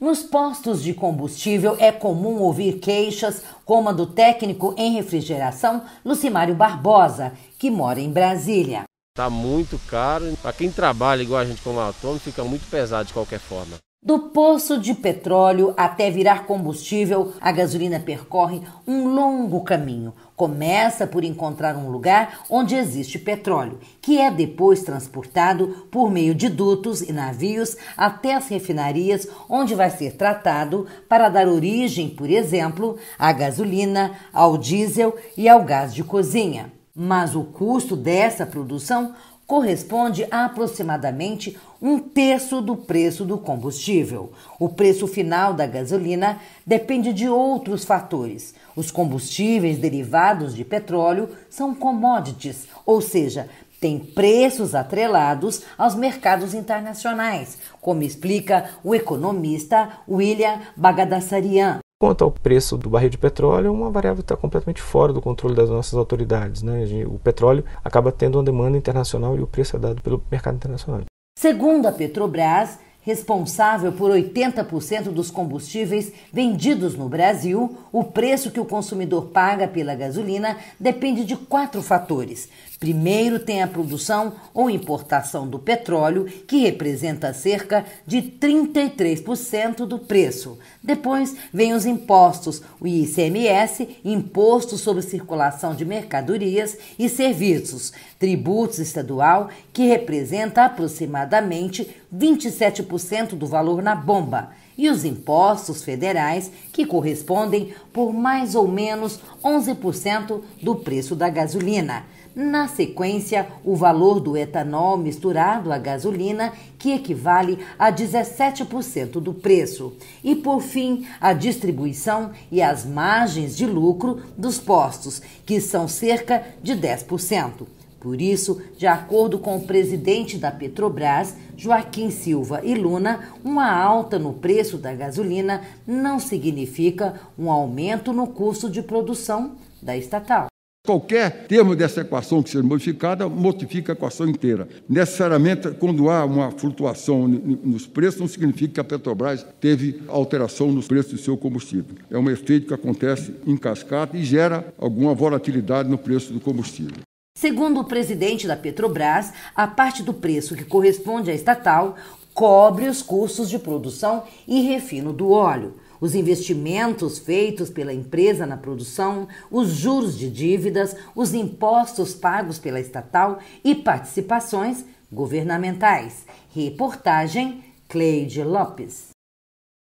Nos postos de combustível é comum ouvir queixas como a do técnico em refrigeração Lucimário Barbosa, que mora em Brasília. Está muito caro. Para quem trabalha igual a gente como autônomo, fica muito pesado de qualquer forma. Do poço de petróleo até virar combustível, a gasolina percorre um longo caminho. Começa por encontrar um lugar onde existe petróleo, que é depois transportado por meio de dutos e navios até as refinarias, onde vai ser tratado para dar origem, por exemplo, à gasolina, ao diesel e ao gás de cozinha mas o custo dessa produção corresponde a aproximadamente um terço do preço do combustível. O preço final da gasolina depende de outros fatores. Os combustíveis derivados de petróleo são commodities, ou seja, têm preços atrelados aos mercados internacionais, como explica o economista William Bagadassarian. Quanto ao preço do barril de petróleo, é uma variável que está completamente fora do controle das nossas autoridades. Né? O petróleo acaba tendo uma demanda internacional e o preço é dado pelo mercado internacional. Segundo a Petrobras, Responsável por 80% dos combustíveis vendidos no Brasil, o preço que o consumidor paga pela gasolina depende de quatro fatores. Primeiro, tem a produção ou importação do petróleo, que representa cerca de 33% do preço. Depois, vem os impostos, o ICMS, Imposto sobre Circulação de Mercadorias e Serviços, tributos estadual, que representa aproximadamente 27% 20% do valor na bomba e os impostos federais, que correspondem por mais ou menos 11% do preço da gasolina. Na sequência, o valor do etanol misturado à gasolina, que equivale a 17% do preço. E, por fim, a distribuição e as margens de lucro dos postos, que são cerca de 10%. Por isso, de acordo com o presidente da Petrobras, Joaquim Silva e Luna, uma alta no preço da gasolina não significa um aumento no custo de produção da estatal. Qualquer termo dessa equação que seja modificada, modifica a equação inteira. Necessariamente, quando há uma flutuação nos preços, não significa que a Petrobras teve alteração nos preços do seu combustível. É um efeito que acontece em cascata e gera alguma volatilidade no preço do combustível. Segundo o presidente da Petrobras, a parte do preço que corresponde à estatal cobre os custos de produção e refino do óleo, os investimentos feitos pela empresa na produção, os juros de dívidas, os impostos pagos pela estatal e participações governamentais. Reportagem Cleide Lopes.